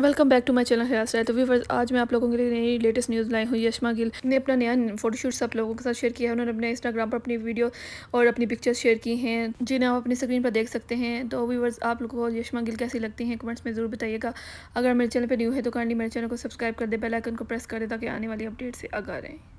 welcome back to my channel hair style तो viewers आज मैं आप लोगों के लिए नई लेटेस्ट न्यूज़ लाई हूँ यशमा गिल ने अपना नया फोटोशूट आप लोगों के साथ शेयर किया है उन्होंने अपने इंस्टाग्राम पर अपनी वीडियो और अपनी पिक्चर्स शेयर की हैं जिन्हें आप अपनी स्क्रीन पर देख सकते हैं तो व्यूवर्स आप लोगों को यशमा गिल कैसी लगती हैं कमेंट्स में ज़रूर बताइएगा अगर मेरे चैनल पर न्यू है तो काइंडली मेरे चैनल को सब्सक्राइब कर दे बेलाइकन को प्रेस कर दे ताकि आने वाली अपडेट से आगा रहें